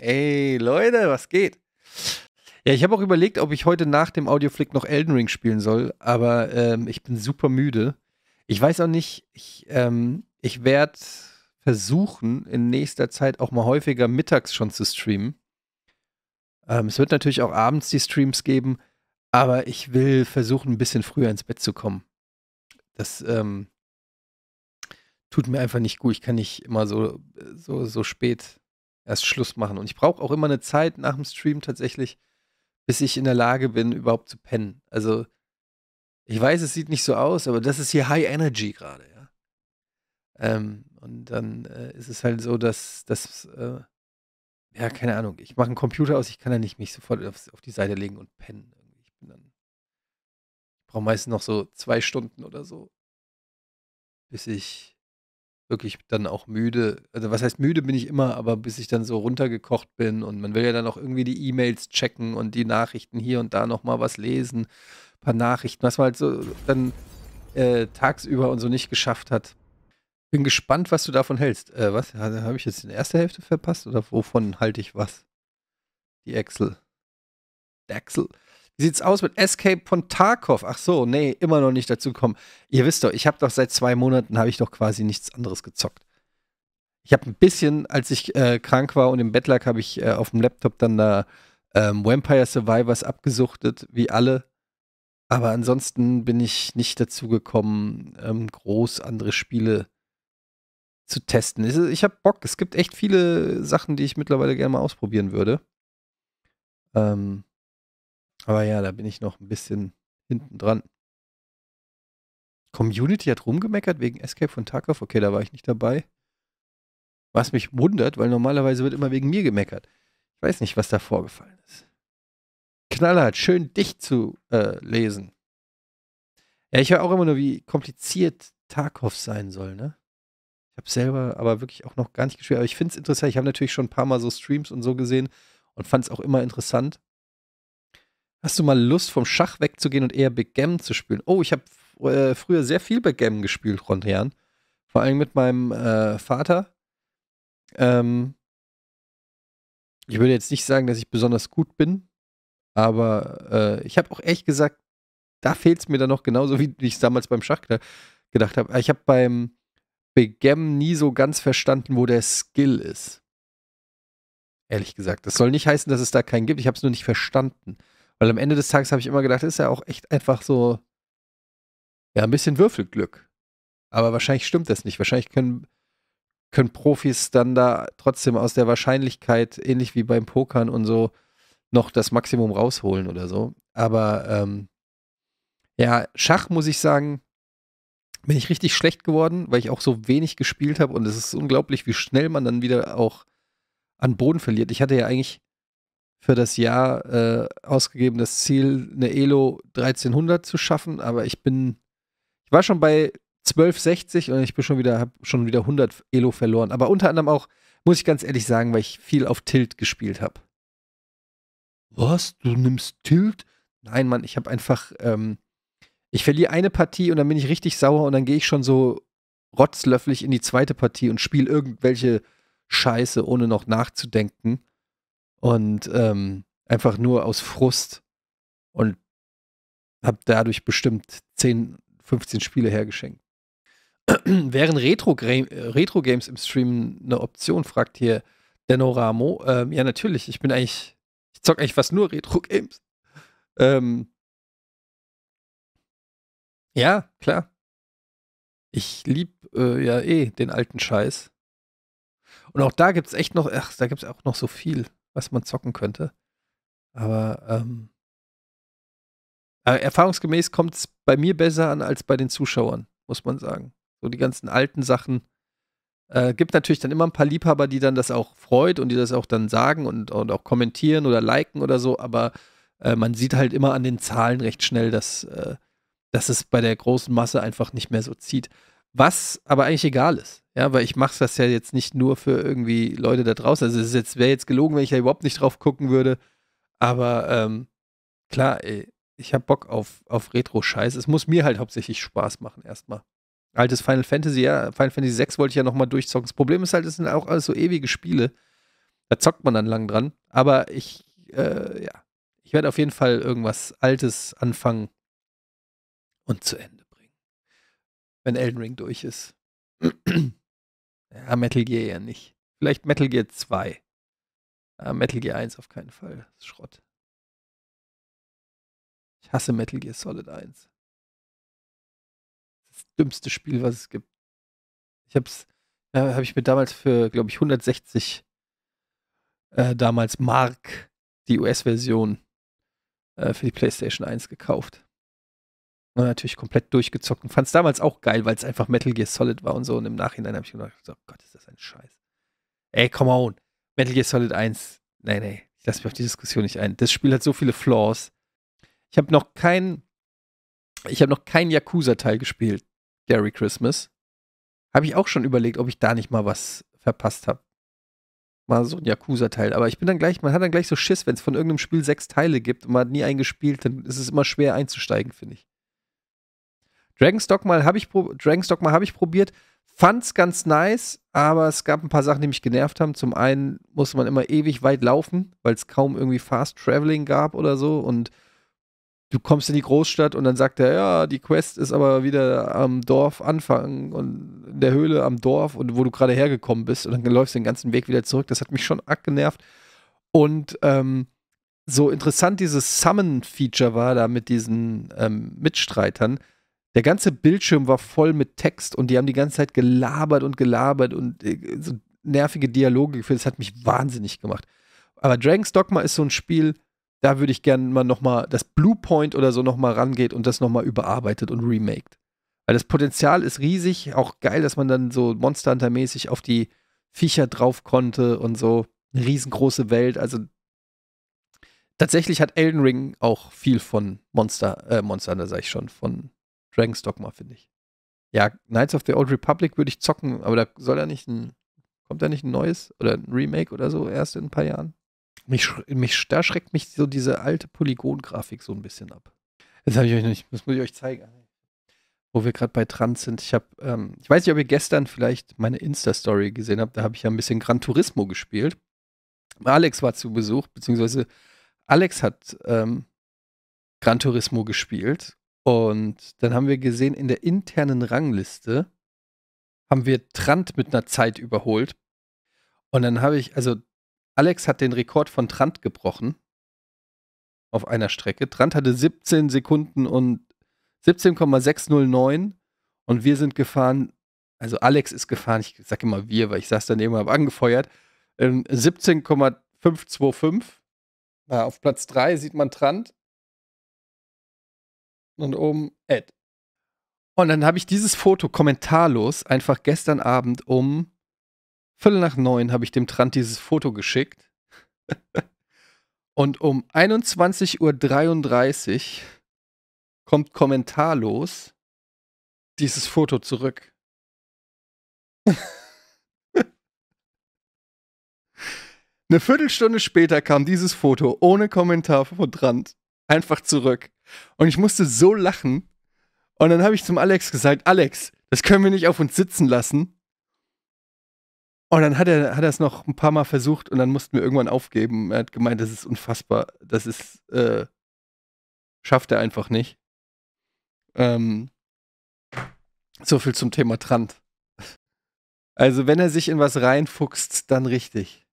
Ey, Leute, was geht? Ja, ich habe auch überlegt, ob ich heute nach dem Audioflick noch Elden Ring spielen soll, aber ähm, ich bin super müde. Ich weiß auch nicht, ich, ähm, ich werde versuchen, in nächster Zeit auch mal häufiger mittags schon zu streamen. Ähm, es wird natürlich auch abends die Streams geben, aber ich will versuchen, ein bisschen früher ins Bett zu kommen. Das, ähm, tut mir einfach nicht gut. Ich kann nicht immer so, so, so spät erst Schluss machen. Und ich brauche auch immer eine Zeit nach dem Stream tatsächlich, bis ich in der Lage bin, überhaupt zu pennen. Also, ich weiß, es sieht nicht so aus, aber das ist hier High Energy gerade, ja. Ähm, und dann äh, ist es halt so, dass, dass äh, ja, keine Ahnung, ich mache einen Computer aus, ich kann ja nicht mich sofort auf, auf die Seite legen und pennen. Ich bin dann, brauche meistens noch so zwei Stunden oder so, bis ich wirklich dann auch müde. Also was heißt müde bin ich immer, aber bis ich dann so runtergekocht bin und man will ja dann auch irgendwie die E-Mails checken und die Nachrichten hier und da nochmal was lesen, ein paar Nachrichten, was man halt so dann äh, tagsüber und so nicht geschafft hat. Bin gespannt, was du davon hältst. Äh, was? Habe ich jetzt die erste Hälfte verpasst oder wovon halte ich was? Die Excel. Dexel. Wie sieht's aus mit Escape von Tarkov? Ach so, nee, immer noch nicht dazu kommen. Ihr wisst doch, ich habe doch seit zwei Monaten habe ich doch quasi nichts anderes gezockt. Ich habe ein bisschen, als ich äh, krank war und im Bett lag, habe ich äh, auf dem Laptop dann da ähm, Vampire Survivors abgesuchtet, wie alle. Aber ansonsten bin ich nicht dazu gekommen, ähm, groß andere Spiele zu testen. Ich, ich habe Bock. Es gibt echt viele Sachen, die ich mittlerweile gerne mal ausprobieren würde. Ähm, aber ja, da bin ich noch ein bisschen hinten dran. Community hat rumgemeckert wegen Escape von Tarkov. Okay, da war ich nicht dabei. Was mich wundert, weil normalerweise wird immer wegen mir gemeckert. Ich weiß nicht, was da vorgefallen ist. Knallhart, schön dicht zu äh, lesen. Ja, ich höre auch immer nur, wie kompliziert Tarkov sein soll, ne? Ich habe selber aber wirklich auch noch gar nicht gespielt. Aber ich finde es interessant. Ich habe natürlich schon ein paar Mal so Streams und so gesehen und fand es auch immer interessant. Hast du mal Lust, vom Schach wegzugehen und eher Backgammon zu spielen? Oh, ich habe äh, früher sehr viel Backgammon gespielt, Rondrian. Vor allem mit meinem äh, Vater. Ähm, ich würde jetzt nicht sagen, dass ich besonders gut bin, aber äh, ich habe auch ehrlich gesagt, da fehlt es mir dann noch genauso, wie ich es damals beim Schach gedacht, gedacht habe. Ich habe beim Begem nie so ganz verstanden, wo der Skill ist. Ehrlich gesagt. Das soll nicht heißen, dass es da keinen gibt. Ich habe es nur nicht verstanden. Weil am Ende des Tages habe ich immer gedacht, ist ja auch echt einfach so, ja, ein bisschen Würfelglück. Aber wahrscheinlich stimmt das nicht. Wahrscheinlich können, können Profis dann da trotzdem aus der Wahrscheinlichkeit, ähnlich wie beim Pokern und so, noch das Maximum rausholen oder so. Aber ähm, ja, Schach muss ich sagen, bin ich richtig schlecht geworden, weil ich auch so wenig gespielt habe und es ist unglaublich, wie schnell man dann wieder auch an Boden verliert. Ich hatte ja eigentlich für das Jahr äh, ausgegeben, das Ziel, eine Elo 1300 zu schaffen, aber ich bin, ich war schon bei 1260 und ich bin schon wieder, habe schon wieder 100 Elo verloren. Aber unter anderem auch, muss ich ganz ehrlich sagen, weil ich viel auf Tilt gespielt habe. Was? Du nimmst Tilt? Nein, Mann, ich habe einfach, ähm, ich verliere eine Partie und dann bin ich richtig sauer und dann gehe ich schon so rotzlöffelig in die zweite Partie und spiele irgendwelche Scheiße, ohne noch nachzudenken und ähm, einfach nur aus Frust und habe dadurch bestimmt 10, 15 Spiele hergeschenkt. Wären Retro-Games Retro äh, im Stream eine Option, fragt hier Denoramo. Ähm, ja, natürlich, ich bin eigentlich, ich zocke eigentlich fast nur Retro-Games. Ähm, ja, klar. Ich lieb äh, ja eh den alten Scheiß. Und auch da gibt es echt noch, ach, da gibt es auch noch so viel was man zocken könnte. Aber ähm, äh, erfahrungsgemäß kommt es bei mir besser an als bei den Zuschauern, muss man sagen. So die ganzen alten Sachen. Äh, gibt natürlich dann immer ein paar Liebhaber, die dann das auch freut und die das auch dann sagen und, und auch kommentieren oder liken oder so, aber äh, man sieht halt immer an den Zahlen recht schnell, dass, äh, dass es bei der großen Masse einfach nicht mehr so zieht. Was aber eigentlich egal ist. Ja, weil ich mache das ja jetzt nicht nur für irgendwie Leute da draußen. Also es jetzt, wäre jetzt gelogen, wenn ich da überhaupt nicht drauf gucken würde. Aber ähm, klar, ey, ich habe Bock auf, auf Retro-Scheiß. Es muss mir halt hauptsächlich Spaß machen erstmal. Altes Final Fantasy, ja, Final Fantasy 6 wollte ich ja nochmal durchzocken. Das Problem ist halt, es sind auch alles so ewige Spiele. Da zockt man dann lang dran. Aber ich, äh, ja, ich werde auf jeden Fall irgendwas Altes anfangen und zu Ende wenn Elden Ring durch ist. ja, Metal Gear ja nicht. Vielleicht Metal Gear 2. Ja, Metal Gear 1 auf keinen Fall. Das ist Schrott. Ich hasse Metal Gear Solid 1. Das, dümmste Spiel, was es gibt. Ich hab's, ja, habe ich mir damals für, glaube ich, 160 äh, damals Mark die US-Version äh, für die PlayStation 1 gekauft. Und natürlich komplett durchgezockt und fand es damals auch geil, weil es einfach Metal Gear Solid war und so. Und im Nachhinein habe ich gedacht, oh Gott, ist das ein Scheiß. Ey, come on. Metal Gear Solid 1. Nee, nee, ich lasse mich auf die Diskussion nicht ein. Das Spiel hat so viele Flaws. Ich habe noch keinen, ich habe noch keinen Yakuza-Teil gespielt. Gary Christmas. Habe ich auch schon überlegt, ob ich da nicht mal was verpasst habe. Mal so ein Yakuza-Teil. Aber ich bin dann gleich, man hat dann gleich so Schiss, wenn es von irgendeinem Spiel sechs Teile gibt und man hat nie einen gespielt, dann ist es immer schwer einzusteigen, finde ich. Dragon's Dogma habe ich, pro Dragon's Dogma hab ich probiert, fand's ganz nice, aber es gab ein paar Sachen, die mich genervt haben. Zum einen musste man immer ewig weit laufen, weil es kaum irgendwie Fast Traveling gab oder so und du kommst in die Großstadt und dann sagt er, ja, die Quest ist aber wieder am Dorf anfangen und in der Höhle am Dorf und wo du gerade hergekommen bist und dann läufst du den ganzen Weg wieder zurück. Das hat mich schon arg genervt. Und ähm, so interessant dieses Summon-Feature war da mit diesen ähm, Mitstreitern, der ganze Bildschirm war voll mit Text und die haben die ganze Zeit gelabert und gelabert und äh, so nervige Dialoge geführt. Das hat mich wahnsinnig gemacht. Aber Dragon's Dogma ist so ein Spiel, da würde ich gerne mal nochmal, dass Bluepoint oder so nochmal rangeht und das nochmal überarbeitet und remaked. Weil das Potenzial ist riesig, auch geil, dass man dann so Monster Hunter-mäßig auf die Viecher drauf konnte und so. Eine riesengroße Welt. Also tatsächlich hat Elden Ring auch viel von Monster, äh, Monster Hunter, sag ich schon, von Dragon's Dogma, finde ich. Ja, Knights of the Old Republic würde ich zocken, aber da soll er nicht ein, kommt da nicht ein neues oder ein Remake oder so erst in ein paar Jahren? Mich, mich, da schreckt mich so diese alte Polygon-Grafik so ein bisschen ab. Das habe ich euch noch nicht, das muss ich euch zeigen. Wo wir gerade bei Trans sind, ich habe, ähm, ich weiß nicht, ob ihr gestern vielleicht meine Insta-Story gesehen habt, da habe ich ja ein bisschen Gran Turismo gespielt. Alex war zu Besuch, beziehungsweise Alex hat ähm, Gran Turismo gespielt und dann haben wir gesehen, in der internen Rangliste haben wir Trant mit einer Zeit überholt. Und dann habe ich, also Alex hat den Rekord von Trant gebrochen auf einer Strecke. Trant hatte 17 Sekunden und 17,609 und wir sind gefahren, also Alex ist gefahren, ich sage immer wir, weil ich saß daneben, und habe angefeuert, 17,525 ähm, auf Platz 3 sieht man Trant und oben Ad. Und dann habe ich dieses Foto kommentarlos einfach gestern Abend um Viertel nach neun habe ich dem Trant dieses Foto geschickt. und um 21.33 Uhr kommt kommentarlos dieses Foto zurück. Eine Viertelstunde später kam dieses Foto ohne Kommentar von Trant einfach zurück. Und ich musste so lachen. Und dann habe ich zum Alex gesagt, Alex, das können wir nicht auf uns sitzen lassen. Und dann hat er hat es noch ein paar Mal versucht und dann mussten wir irgendwann aufgeben. Er hat gemeint, das ist unfassbar. Das ist, äh, schafft er einfach nicht. Ähm, so viel zum Thema Trant. Also, wenn er sich in was reinfuchst, dann richtig.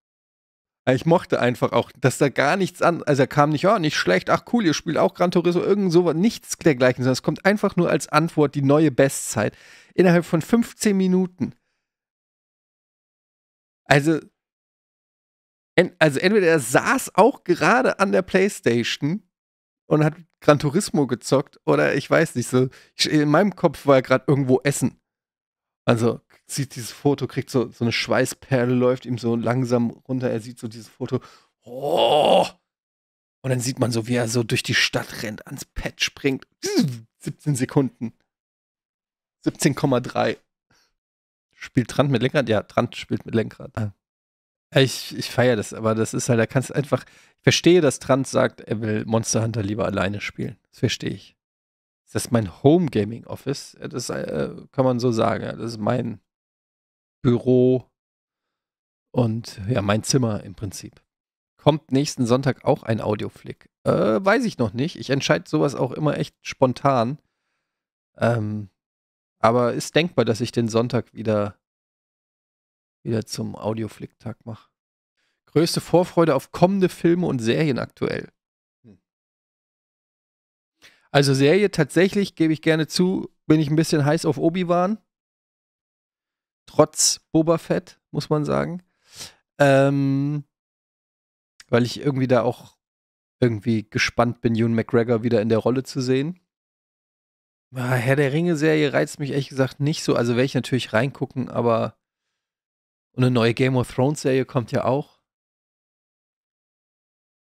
Äh, ich mochte einfach auch, dass da gar nichts an, also er kam nicht, ja, oh, nicht schlecht, ach cool, ihr spielt auch Gran Turismo, irgend sowas, nichts dergleichen, sondern es kommt einfach nur als Antwort die neue Bestzeit innerhalb von 15 Minuten. Also, en, also entweder er saß auch gerade an der Playstation und hat Gran Turismo gezockt oder ich weiß nicht, so, ich, in meinem Kopf war er gerade irgendwo essen. Also, sieht dieses Foto, kriegt so, so eine Schweißperle, läuft ihm so langsam runter. Er sieht so dieses Foto. Oh! Und dann sieht man so, wie er so durch die Stadt rennt, ans Pad springt. 17 Sekunden. 17,3. Spielt Trant mit Lenkrad? Ja, Trant spielt mit Lenkrad. Ah. Ich, ich feiere das, aber das ist halt, da kannst du einfach. Ich verstehe, dass Trant sagt, er will Monster Hunter lieber alleine spielen. Das verstehe ich. Das ist mein Home Gaming Office. Das äh, kann man so sagen. Das ist mein, Büro und ja, mein Zimmer im Prinzip. Kommt nächsten Sonntag auch ein Audioflick? Äh, weiß ich noch nicht. Ich entscheide sowas auch immer echt spontan. Ähm, aber ist denkbar, dass ich den Sonntag wieder, wieder zum Audioflick-Tag mache. Größte Vorfreude auf kommende Filme und Serien aktuell. Hm. Also Serie tatsächlich, gebe ich gerne zu, bin ich ein bisschen heiß auf Obi-Wan trotz Boba Fett, muss man sagen. Ähm, weil ich irgendwie da auch irgendwie gespannt bin, Ewan McGregor wieder in der Rolle zu sehen. Ah, Herr der Ringe-Serie reizt mich ehrlich gesagt nicht so. Also werde ich natürlich reingucken, aber und eine neue Game of Thrones-Serie kommt ja auch.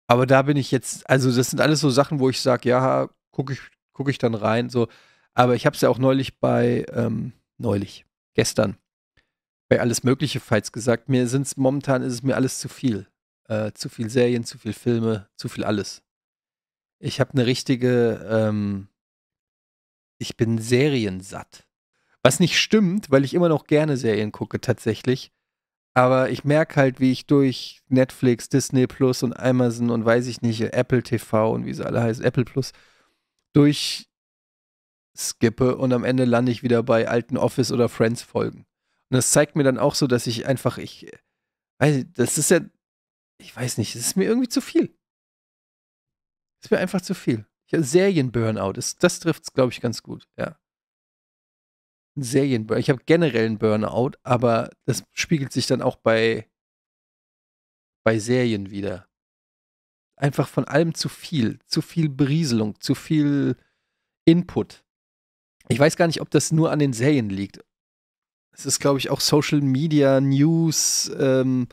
Aber da bin ich jetzt, also das sind alles so Sachen, wo ich sage, ja, gucke ich, guck ich dann rein. So. Aber ich habe es ja auch neulich bei, ähm, neulich, gestern, bei alles Mögliche Fights gesagt. Mir sind es momentan ist es mir alles zu viel. Äh, zu viel Serien, zu viel Filme, zu viel alles. Ich habe eine richtige, ähm, ich bin seriensatt. Was nicht stimmt, weil ich immer noch gerne Serien gucke tatsächlich. Aber ich merke halt, wie ich durch Netflix, Disney Plus und Amazon und weiß ich nicht, Apple TV und wie sie alle heißen, Apple Plus, durchskippe und am Ende lande ich wieder bei alten Office oder Friends Folgen. Und das zeigt mir dann auch so, dass ich einfach, ich, weiß, das ist ja, ich weiß nicht, es ist mir irgendwie zu viel. Es ist mir einfach zu viel. Ja, Serien-Burnout, das, das trifft es, glaube ich, ganz gut, ja. serien Ich habe generell einen Burnout, aber das spiegelt sich dann auch bei, bei Serien wieder. Einfach von allem zu viel, zu viel Berieselung, zu viel Input. Ich weiß gar nicht, ob das nur an den Serien liegt es ist, glaube ich, auch Social Media, News, ähm,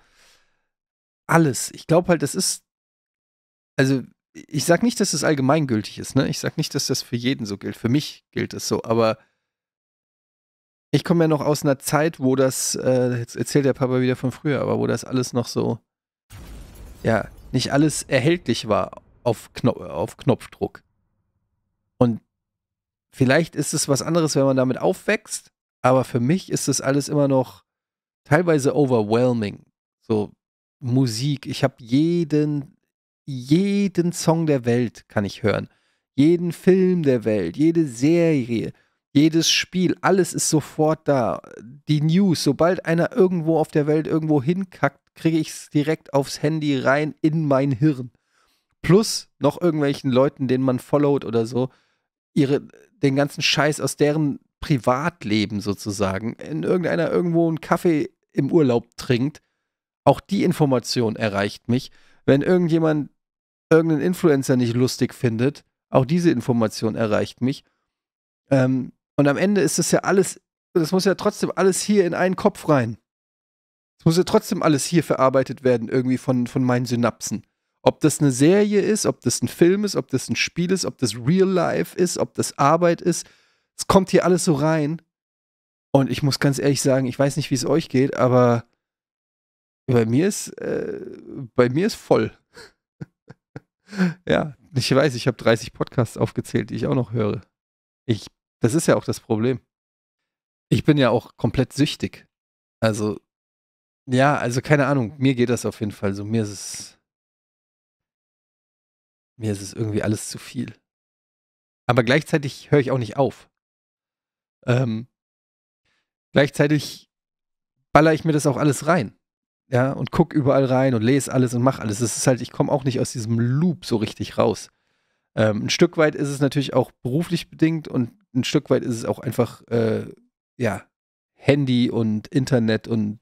alles. Ich glaube halt, das ist. Also, ich sage nicht, dass es das allgemeingültig ist, ne? Ich sage nicht, dass das für jeden so gilt. Für mich gilt es so, aber ich komme ja noch aus einer Zeit, wo das, äh, jetzt erzählt der Papa wieder von früher, aber wo das alles noch so, ja, nicht alles erhältlich war auf, Knop auf Knopfdruck. Und vielleicht ist es was anderes, wenn man damit aufwächst aber für mich ist das alles immer noch teilweise overwhelming. So Musik, ich habe jeden, jeden Song der Welt kann ich hören. Jeden Film der Welt, jede Serie, jedes Spiel, alles ist sofort da. Die News, sobald einer irgendwo auf der Welt irgendwo hinkackt, kriege ich es direkt aufs Handy rein in mein Hirn. Plus noch irgendwelchen Leuten, denen man followt oder so, ihre, den ganzen Scheiß aus deren Privatleben sozusagen, in irgendeiner irgendwo einen Kaffee im Urlaub trinkt, auch die Information erreicht mich. Wenn irgendjemand irgendeinen Influencer nicht lustig findet, auch diese Information erreicht mich. Ähm, und am Ende ist es ja alles, das muss ja trotzdem alles hier in einen Kopf rein. Es muss ja trotzdem alles hier verarbeitet werden, irgendwie von, von meinen Synapsen. Ob das eine Serie ist, ob das ein Film ist, ob das ein Spiel ist, ob das Real Life ist, ob das Arbeit ist, es kommt hier alles so rein. Und ich muss ganz ehrlich sagen, ich weiß nicht, wie es euch geht, aber bei mir ist, äh, bei mir ist voll. ja, ich weiß, ich habe 30 Podcasts aufgezählt, die ich auch noch höre. Ich, das ist ja auch das Problem. Ich bin ja auch komplett süchtig. Also, ja, also keine Ahnung, mir geht das auf jeden Fall so. Mir ist es, mir ist es irgendwie alles zu viel. Aber gleichzeitig höre ich auch nicht auf. Ähm, gleichzeitig baller ich mir das auch alles rein. Ja, und guck überall rein und lese alles und mach alles. Es ist halt, ich komme auch nicht aus diesem Loop so richtig raus. Ähm, ein Stück weit ist es natürlich auch beruflich bedingt und ein Stück weit ist es auch einfach, äh, ja, Handy und Internet und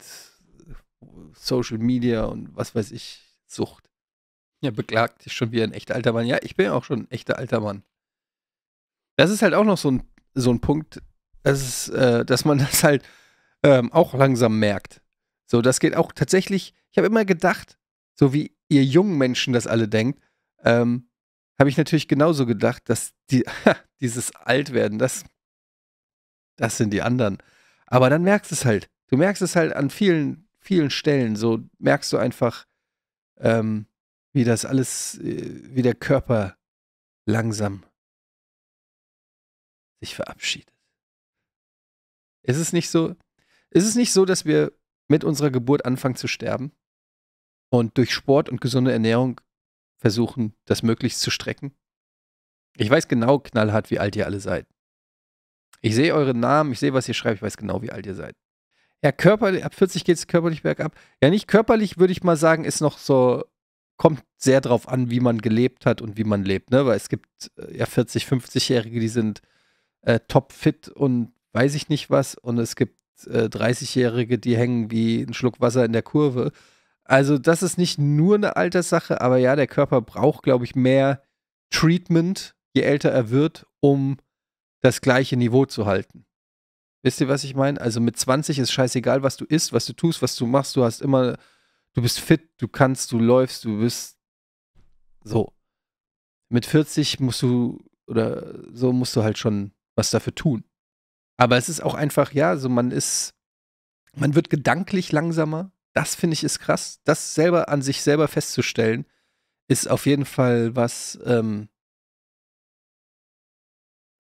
Social Media und was weiß ich, Sucht. Ja, beklagt dich schon wie ein echter alter Mann. Ja, ich bin ja auch schon ein echter alter Mann. Das ist halt auch noch so ein, so ein Punkt, das ist, äh, dass man das halt ähm, auch langsam merkt. So, das geht auch tatsächlich. Ich habe immer gedacht, so wie ihr jungen Menschen das alle denkt, ähm, habe ich natürlich genauso gedacht, dass die, dieses Altwerden, das, das sind die anderen. Aber dann merkst du es halt. Du merkst es halt an vielen, vielen Stellen. So merkst du einfach, ähm, wie das alles, äh, wie der Körper langsam sich verabschiedet. Ist es nicht so, ist es nicht so, dass wir mit unserer Geburt anfangen zu sterben und durch Sport und gesunde Ernährung versuchen, das möglichst zu strecken? Ich weiß genau knallhart, wie alt ihr alle seid. Ich sehe euren Namen, ich sehe, was ihr schreibt, ich weiß genau, wie alt ihr seid. Ja, körperlich, ab 40 geht es körperlich bergab. Ja, nicht körperlich, würde ich mal sagen, ist noch so, kommt sehr drauf an, wie man gelebt hat und wie man lebt, ne? Weil es gibt äh, ja 40, 50-Jährige, die sind äh, topfit und weiß ich nicht was und es gibt äh, 30-Jährige, die hängen wie ein Schluck Wasser in der Kurve. Also das ist nicht nur eine Alterssache, aber ja, der Körper braucht, glaube ich, mehr Treatment, je älter er wird, um das gleiche Niveau zu halten. Wisst ihr, was ich meine? Also mit 20 ist scheißegal, was du isst, was du tust, was du machst. Du hast immer, du bist fit, du kannst, du läufst, du bist so. Mit 40 musst du oder so musst du halt schon was dafür tun. Aber es ist auch einfach, ja, so man ist, man wird gedanklich langsamer. Das finde ich ist krass. Das selber an sich selber festzustellen, ist auf jeden Fall was, ähm,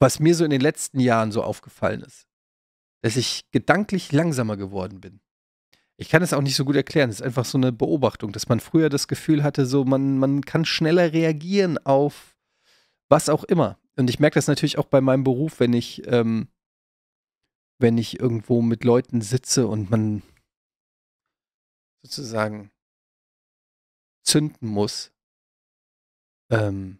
was mir so in den letzten Jahren so aufgefallen ist. Dass ich gedanklich langsamer geworden bin. Ich kann es auch nicht so gut erklären. Es ist einfach so eine Beobachtung, dass man früher das Gefühl hatte, so man, man kann schneller reagieren auf was auch immer. Und ich merke das natürlich auch bei meinem Beruf, wenn ich ähm, wenn ich irgendwo mit Leuten sitze und man sozusagen zünden muss, ähm,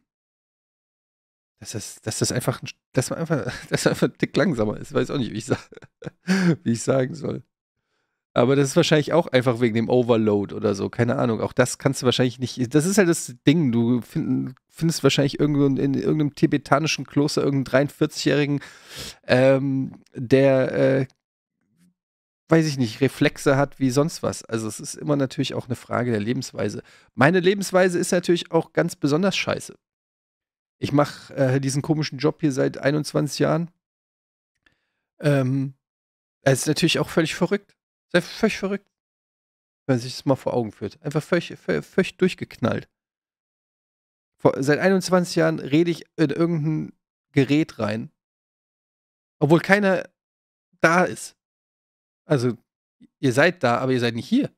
dass das, dass das einfach, dass man einfach, dass man einfach einen Tick langsamer ist. Ich Weiß auch nicht, wie ich, sa wie ich sagen soll. Aber das ist wahrscheinlich auch einfach wegen dem Overload oder so. Keine Ahnung. Auch das kannst du wahrscheinlich nicht. Das ist halt das Ding. Du find, findest wahrscheinlich irgendwo in irgendeinem tibetanischen Kloster irgendeinen 43-Jährigen, ähm, der, äh, weiß ich nicht, Reflexe hat wie sonst was. Also, es ist immer natürlich auch eine Frage der Lebensweise. Meine Lebensweise ist natürlich auch ganz besonders scheiße. Ich mache äh, diesen komischen Job hier seit 21 Jahren. Ähm, es ist natürlich auch völlig verrückt. Das völlig verrückt. Wenn man sich das mal vor Augen führt. Einfach völlig, völlig, völlig durchgeknallt. Vor, seit 21 Jahren rede ich in irgendein Gerät rein. Obwohl keiner da ist. Also, ihr seid da, aber ihr seid nicht hier.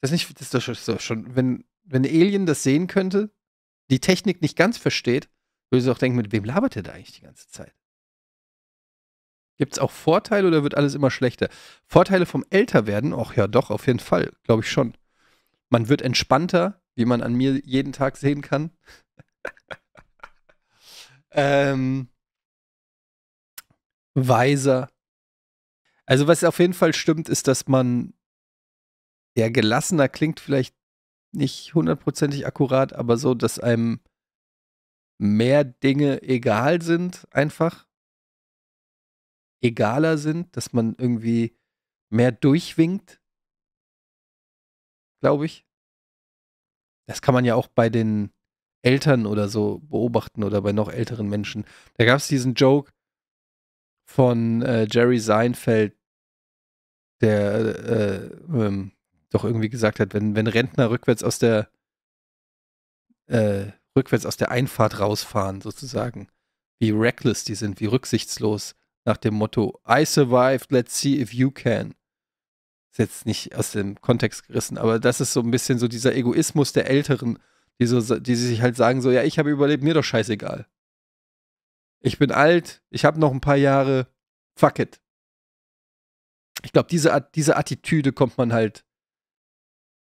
Das ist, nicht, das ist doch schon, so wenn, wenn Alien das sehen könnte, die Technik nicht ganz versteht, würde sie auch denken, mit wem labert ihr da eigentlich die ganze Zeit? Gibt es auch Vorteile oder wird alles immer schlechter? Vorteile vom Älterwerden? Ach ja, doch, auf jeden Fall, glaube ich schon. Man wird entspannter, wie man an mir jeden Tag sehen kann. ähm, weiser. Also was auf jeden Fall stimmt, ist, dass man ja gelassener klingt vielleicht nicht hundertprozentig akkurat, aber so, dass einem mehr Dinge egal sind einfach egaler sind, dass man irgendwie mehr durchwinkt, glaube ich. Das kann man ja auch bei den Eltern oder so beobachten oder bei noch älteren Menschen. Da gab es diesen Joke von äh, Jerry Seinfeld, der äh, ähm, doch irgendwie gesagt hat, wenn, wenn Rentner rückwärts aus der äh, rückwärts aus der Einfahrt rausfahren, sozusagen, wie reckless die sind, wie rücksichtslos, nach dem Motto I survived, let's see if you can. Ist jetzt nicht aus dem Kontext gerissen, aber das ist so ein bisschen so dieser Egoismus der Älteren, die, so, die sich halt sagen so, ja, ich habe überlebt, mir doch scheißegal. Ich bin alt, ich habe noch ein paar Jahre, fuck it. Ich glaube, diese, diese Attitüde kommt man halt,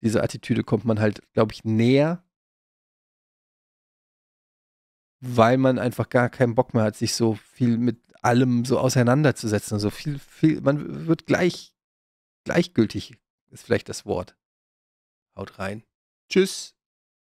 diese Attitüde kommt man halt, glaube ich, näher, weil man einfach gar keinen Bock mehr hat, sich so viel mit allem so auseinanderzusetzen. Also viel, viel, man wird gleich gleichgültig, ist vielleicht das Wort. Haut rein. Tschüss.